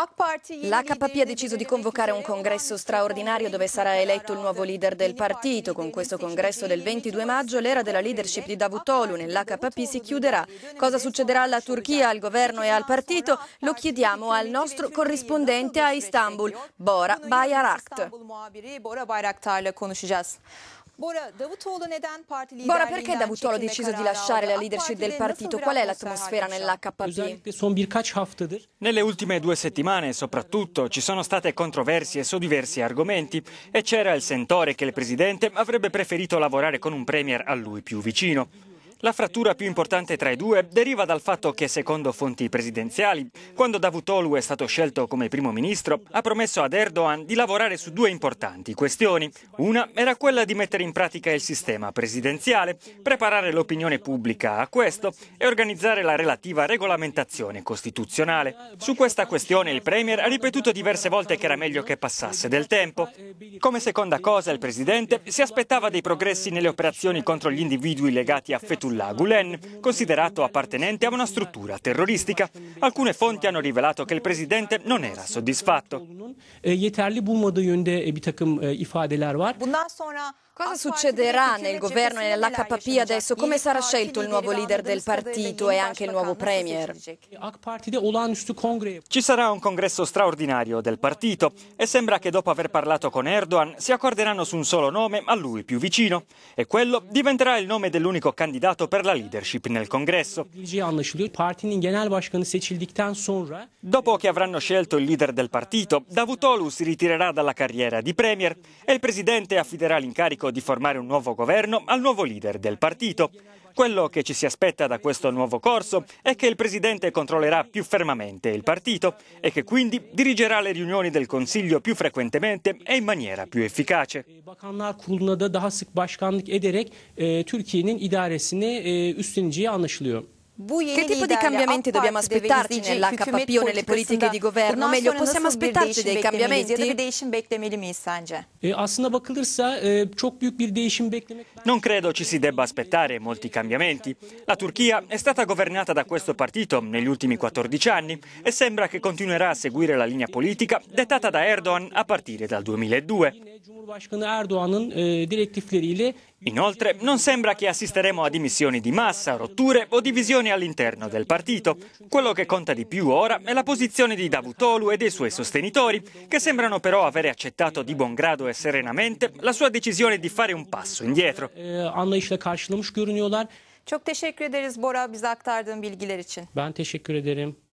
L'HP ha deciso di convocare un congresso straordinario dove sarà eletto il nuovo leader del partito. Con questo congresso del 22 maggio l'era della leadership di Davutoglu nell'HP si chiuderà. Cosa succederà alla Turchia, al governo e al partito? Lo chiediamo al nostro corrispondente a Istanbul, Bora Bayaraktar. Bora, perché Davutoğlu ha deciso di lasciare la leadership del partito? Qual è l'atmosfera nell'HP? Nelle ultime due settimane, soprattutto, ci sono state controversie su diversi argomenti e c'era il sentore che il presidente avrebbe preferito lavorare con un premier a lui più vicino. La frattura più importante tra i due deriva dal fatto che, secondo fonti presidenziali, quando Davutoglu è stato scelto come primo ministro, ha promesso ad Erdogan di lavorare su due importanti questioni. Una era quella di mettere in pratica il sistema presidenziale, preparare l'opinione pubblica a questo e organizzare la relativa regolamentazione costituzionale. Su questa questione il Premier ha ripetuto diverse volte che era meglio che passasse del tempo. Come seconda cosa, il Presidente si aspettava dei progressi nelle operazioni contro gli individui legati a fetus Ayatollah Gulen, considerato appartenente a una struttura terroristica. Alcune fonti hanno rivelato che il presidente non era soddisfatto. Eh, eh, eh, Cosa succederà nel governo e nell'HP adesso? Come sarà scelto il nuovo leader del partito e anche il nuovo premier? Ci sarà un congresso straordinario del partito e sembra che dopo aver parlato con Erdogan si accorderanno su un solo nome a lui più vicino e quello diventerà il nome dell'unico candidato candidato per la leadership nel congresso. Dopo che avranno scelto il leader del partito, Davutoglu si ritirerà dalla carriera di premier e il presidente affiderà l'incarico di formare un nuovo governo al nuovo leader del partito. Quello che ci si aspetta da questo nuovo corso è che il Presidente controllerà più fermamente il partito e che quindi dirigerà le riunioni del Consiglio più frequentemente e in maniera più efficace. da daha sık başkanlık ederek Türkiye'nin idaresini üstleneceği anlaşılıyor. Che tipo di cambiamenti dobbiamo aspettarci nell'HP o nelle politiche di governo? O meglio, possiamo aspettarci dei cambiamenti? Non credo ci si debba aspettare molti cambiamenti. La Turchia è stata governata da questo partito negli ultimi 14 anni e sembra che continuerà a seguire la linea politica dettata da Erdogan a partire dal 2002. Inoltre, non sembra che assisteremo a dimissioni di massa, rotture o divisioni all'interno del partito. Quello che conta di più ora è la posizione di Davutoglu e dei suoi sostenitori, che sembrano però avere accettato di buon grado e serenamente la sua decisione di fare un passo indietro. Eh, Çok teşekkür ederiz Bora bize aktardığın bilgiler için. Ben teşekkür ederim.